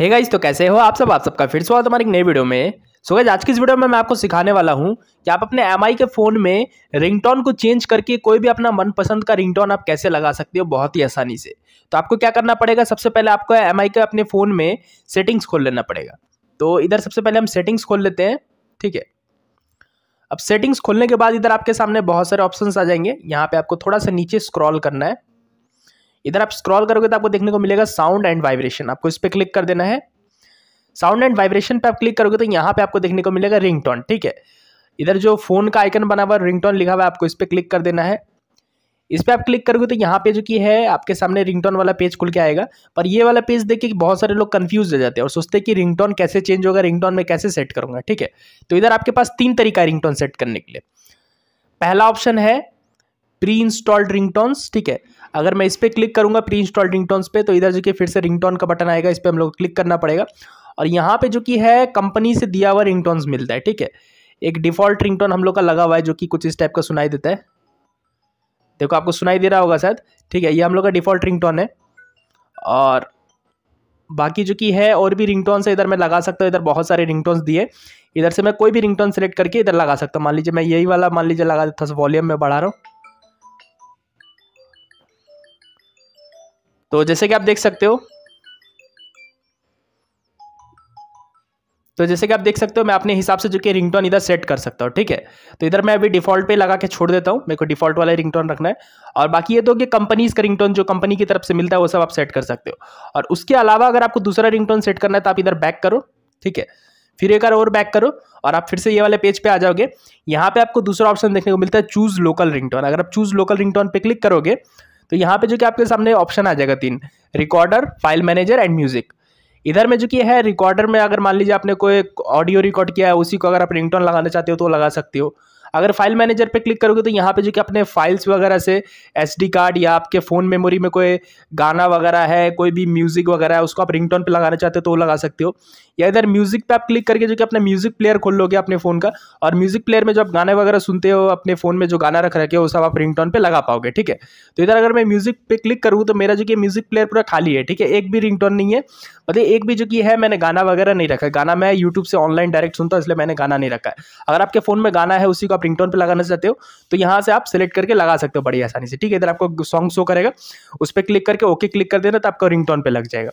hey guys तो कैसे हो आप सब आप सबका फिर स्वागत हमारे नए नई वीडियो में सो गाइस आज की इस वीडियो में मैं आपको सिखाने वाला हूं कि आप अपने एम के फ़ोन में रिंगटोन को चेंज करके कोई भी अपना मनपसंद का रिंगटोन आप कैसे लगा सकते हो बहुत ही आसानी से तो आपको क्या करना पड़ेगा सबसे पहले आपको एम के अपने फ़ोन में सेटिंग्स खोल लेना पड़ेगा तो इधर सबसे पहले हम सेटिंग्स खोल लेते हैं ठीक है अब सेटिंग्स खोलने के बाद इधर आपके सामने बहुत सारे ऑप्शन आ जाएंगे यहाँ पे आपको थोड़ा सा नीचे स्क्रॉल करना है इधर आप स्क्रॉल करोगे तो आपको देखने को मिलेगा साउंड एंड वाइब्रेशन आपको इस पर क्लिक कर देना है साउंड एंड वाइब्रेशन पे आप क्लिक करोगे तो यहाँ पे आपको देखने को मिलेगा रिंगटोन ठीक है इधर जो फोन का आइकन बना हुआ रिंगटोन लिखा हुआ है आपको इस पर क्लिक कर देना है इस पर आप क्लिक करोगे तो यहाँ पे जो कि है आपके सामने रिंगटोन वाला पेज खुल के आएगा पर ये वाला पेज देख के बहुत सारे लोग कंफ्यूज हो जाते हैं और सोचते हैं कि रिंगटोन कैसे चेंज होगा रिंगटोन में कैसे सेट करूँगा ठीक है तो इधर आपके पास तीन तरीका है रिंगटोन सेट करने के लिए पहला ऑप्शन है प्री इंस्टॉल्ड रिंगटोन्स ठीक है अगर मैं इस पर क्लिक करूँगा प्री इंस्टॉल टोन्स पे तो इधर जो कि फिर से टोन का बटन आएगा इस पर हम लोग क्लिक करना पड़ेगा और यहाँ पे जो कि है कंपनी से दिया हुआ टोन्स मिलता है ठीक है एक डिफॉल्ट टोन हम लोग का लगा हुआ है जो कि कुछ इस टाइप का सुनाई देता है देखो आपको सुनाई दे रहा होगा शायद ठीक है ये हम लोग का डिफॉल्ट टोन है और बाकी जो कि है और भी टोन्स है इधर मैं लगा सकता हूँ इधर बहुत सारे टोन्स दिए इधर से मैं कोई भी रिंगटोन सेलेक्ट करके इधर लगा सकता हूँ मान लीजिए मैं यही वाला मान लीजिए लगा देता वॉल्यूम में बढ़ा रहा हूँ तो जैसे कि आप देख सकते हो तो जैसे कि आप देख सकते हो मैं अपने हिसाब से जो कि रिंगटोन इधर सेट कर सकता हूँ ठीक है तो इधर मैं अभी डिफॉल्ट पे लगा के छोड़ देता हूँ मेरे को डिफॉल्ट वाला रिंगटोन रखना है और बाकी ये तो कि कंपनीज का रिंगटोन जो कंपनी की तरफ से मिलता है वो सब आप सेट कर सकते हो और उसके अलावा अगर आपको दूसरा रिंगटोन सेट करना है तो आप इधर बैक करो ठीक है फिर एक बार और बैक करो और आप फिर से ये वाले पेज पे आ जाओगे यहाँ पे आपको दूसरा ऑप्शन देखने को मिलता है चूज लोकल रिंगटोन अगर आप चूज लोकल रिंगटोन पे क्लिक करोगे तो यहाँ पे जो कि आपके सामने ऑप्शन आ जाएगा तीन recorder file manager and music इधर में जो कि है रिकॉर्डर में अगर मान लीजिए आपने कोई ऑडियो रिकॉर्ड किया है उसी को अगर आप रिंगटोन लगाना चाहते हो तो लगा सकते हो अगर फाइल मैनेजर पे क्लिक करोगे तो यहाँ पे जो कि अपने फाइल्स वगैरह से एसडी कार्ड या आपके फ़ोन मेमोरी में कोई गाना वगैरह है कोई भी म्यूज़िक वगैरह है उसको आप रिंगटोन पे लगाना चाहते हो तो वो लगा सकते हो या इधर म्यूज़िक पे आप क्लिक करके जो कि अपना म्यूज़िक प्लेयर खोल लोगे अपने फ़ोन का और म्यूज़िक प्लेयर में जो आप गाने वगैरह सुनते हो अपने फ़ोन में जो गाना रख रखे हो सब आप रिंगटोन पे लगा पाओगे ठीक है तो इधर अगर मैं म्यूज़िक पे क्लिक करूँ तो मेरा जो कि म्यूज़िक प्लेयर पूरा खाली है ठीक है एक भी टोन नहीं है मतलब एक भी जो कि है मैंने गाना वगैरह नहीं रखा गाना मैं यूट्यूब से ऑनलाइन डायरेक्ट सुनता हूँ इसलिए मैंने गाना नहीं रखा है अगर आपके फ़ोन में गाना है उसी को आप आप रिंगटोन पे लगाना चाहते हो तो यहाँ से आप सेलेक्ट करके लगा सकते हो बड़ी आसानी से ठीक है इधर आपको सॉन्ग शो करेगा उस पर क्लिक करके ओके क्लिक कर देना तो आपका रिंग पे लग जाएगा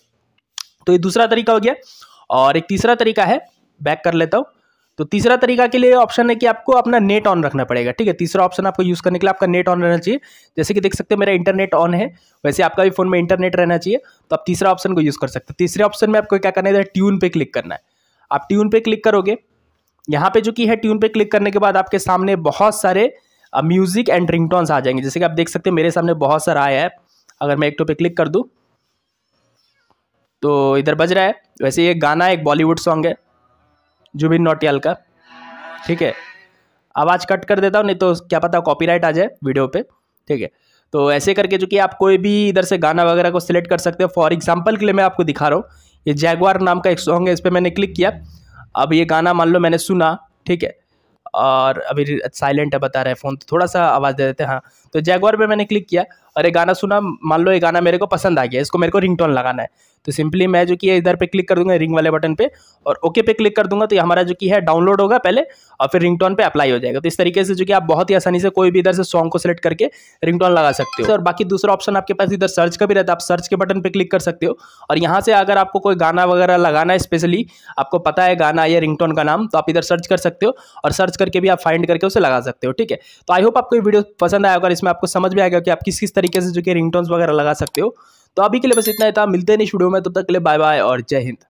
तो ये दूसरा तरीका हो गया और एक तीसरा तरीका है बैक कर लेता हूँ तो तीसरा तरीका के लिए ऑप्शन है कि आपको अपना नेट ऑन रखना पड़ेगा ठीक है तीसरा ऑप्शन आपको यूज़ करने के लिए आपका नेट ऑन रहना चाहिए जैसे कि देख सकते हैं मेरा इंटरनेट ऑन है वैसे आपका भी फ़ोन में इंटरनेट रहना चाहिए तो आप तीसरा ऑप्शन को यूज़ कर सकते हैं तीसरे ऑप्शन में आपको क्या करना है ट्यून पे क्लिक करना है आप ट्यून पे क्लिक करोगे यहाँ पे जो की है ट्यून पे क्लिक करने के बाद आपके सामने बहुत सारे म्यूजिक एंड रिंगटोन्स आ जाएंगे जैसे कि आप देख सकते हैं मेरे सामने बहुत सारा आया है अगर मैं एक टो पे क्लिक कर दूँ तो इधर बज रहा है वैसे ये गाना एक बॉलीवुड सॉन्ग है जुबिन नोटियाल का ठीक है आवाज़ कट कर देता हूँ नहीं तो क्या पता कॉपीराइट आ जाए वीडियो पे ठीक है तो ऐसे करके जो कि आप कोई भी इधर से गाना वगैरह को सिलेक्ट कर सकते हो फॉर एग्जाम्पल के लिए मैं आपको दिखा रहा हूँ ये जैगवार नाम का एक सॉन्ग है इस पर मैंने क्लिक किया अब ये गाना मान लो मैंने सुना ठीक है और अभी साइलेंट है बता रहे फ़ोन तो थोड़ा सा आवाज़ दे देते हैं हाँ तो जैगवार पे मैंने क्लिक किया और ये गाना सुना मान लो ये गाना मेरे को पसंद आ गया इसको मेरे को रिंगटोन लगाना है तो सिंपली मैं जो कि इधर पे क्लिक कर दूंगा रिंग वाले बटन पे और ओके पे क्लिक कर दूंगा तो ये हमारा जो कि है डाउनलोड होगा पहले और फिर रिंगटोन पे अप्लाई हो जाएगा तो इस तरीके से जो कि आप बहुत ही आसानी से कोई भी इधर से सॉन्ग को सिलेक्ट करके रिंगटोन लगा सकते हो और बाकी दूसरा ऑप्शन आपके पास इधर सर्च का भी रहता है आप सर्च के बटन पर क्लिक कर सकते हो और यहाँ से अगर आपको कोई गाना वगैरह लगाना है स्पेशली आपको पता है गाना या रिंग का नाम तो आप इधर सर्च कर सकते हो और सर्च करके भी आप फाइंड करके उसे लगा सकते हो ठीक है तो आई होप आपको वीडियो पसंद आया होगा इसमें आपको समझ में आएगा कि आप किस किस तरीके से जो कि रिंग वगैरह लगा सकते हो तो अभी के लिए बस इतना ही था मिलते नहीं स्टूडियो में तब तक के लिए बाय बाय और जय हिंद